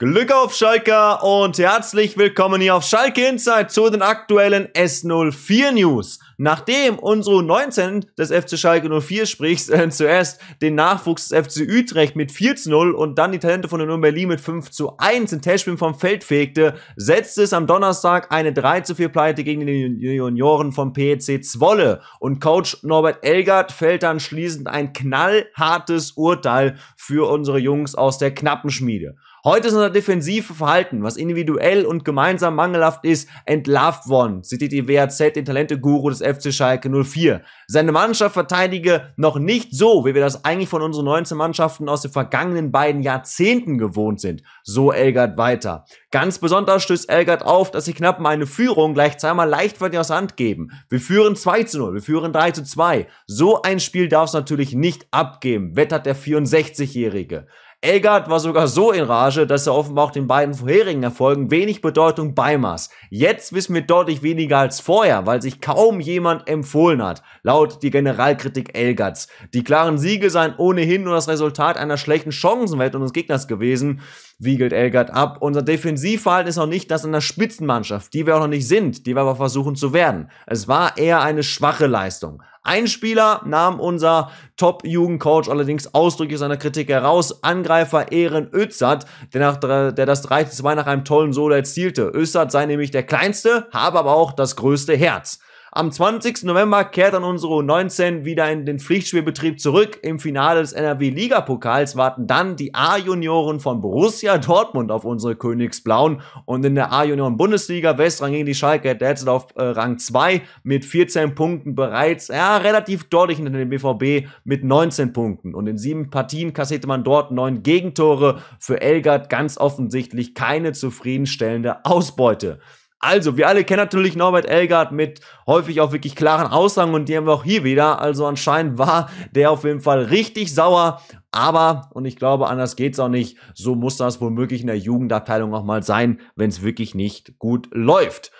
Glück auf Schalke und herzlich willkommen hier auf Schalke Inside zu den aktuellen S04 News nachdem unsere 19 des FC Schalke 04 sprichst, äh, zuerst den Nachwuchs des FC Utrecht mit 4 zu 0 und dann die Talente von der Berlin mit 5 zu 1 in Testspielen vom Feld fegte, setzte es am Donnerstag eine 3 zu 4 Pleite gegen die Junioren vom PEC Zwolle und Coach Norbert Elgert fällt dann schließend ein knallhartes Urteil für unsere Jungs aus der Knappenschmiede. Heute ist unser defensive Verhalten, was individuell und gemeinsam mangelhaft ist, entlarvt worden, zitiert die WAZ den Talente-Guru des FC Schalke 04. Seine Mannschaft verteidige noch nicht so, wie wir das eigentlich von unseren 19 Mannschaften aus den vergangenen beiden Jahrzehnten gewohnt sind. So Elgert weiter. Ganz besonders stößt Elgert auf, dass sie knapp meine Führung gleich zweimal leichtfertig aus Hand geben. Wir führen 2 zu 0, wir führen 3 zu 2. So ein Spiel darf es natürlich nicht abgeben, wettert der 64-Jährige. Elgard war sogar so in Rage, dass er offenbar auch den beiden vorherigen Erfolgen wenig Bedeutung beimaß. Jetzt wissen wir deutlich weniger als vorher, weil sich kaum jemand empfohlen hat, laut die Generalkritik Elgards. Die klaren Siege seien ohnehin nur das Resultat einer schlechten Chancenwelt unseres Gegners gewesen wiegelt Elgert ab. Unser Defensivverhalten ist auch nicht das in der Spitzenmannschaft, die wir auch noch nicht sind, die wir aber versuchen zu werden. Es war eher eine schwache Leistung. Ein Spieler nahm unser Top-Jugendcoach allerdings ausdrücklich seiner Kritik heraus. Angreifer Ehren Özat, der, nach, der das 3 2 nach einem tollen Solo erzielte. Özat sei nämlich der kleinste, habe aber auch das größte Herz. Am 20. November kehrt dann unsere U19 wieder in den Pflichtspielbetrieb zurück. Im Finale des NRW-Ligapokals warten dann die A-Junioren von Borussia Dortmund auf unsere Königsblauen. Und in der A-Junioren-Bundesliga Westrang gegen die Schalke derzeit auf äh, Rang 2 mit 14 Punkten bereits ja, relativ deutlich hinter dem BVB mit 19 Punkten. Und in sieben Partien kassierte man dort neun Gegentore. Für Elgert ganz offensichtlich keine zufriedenstellende Ausbeute. Also, wir alle kennen natürlich Norbert Elgard mit häufig auch wirklich klaren Aussagen und die haben wir auch hier wieder. Also anscheinend war der auf jeden Fall richtig sauer. Aber, und ich glaube, anders geht's auch nicht, so muss das womöglich in der Jugendabteilung auch mal sein, wenn es wirklich nicht gut läuft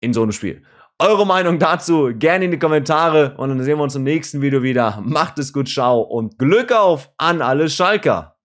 in so einem Spiel. Eure Meinung dazu gerne in die Kommentare und dann sehen wir uns im nächsten Video wieder. Macht es gut, ciao und Glück auf an alle Schalker!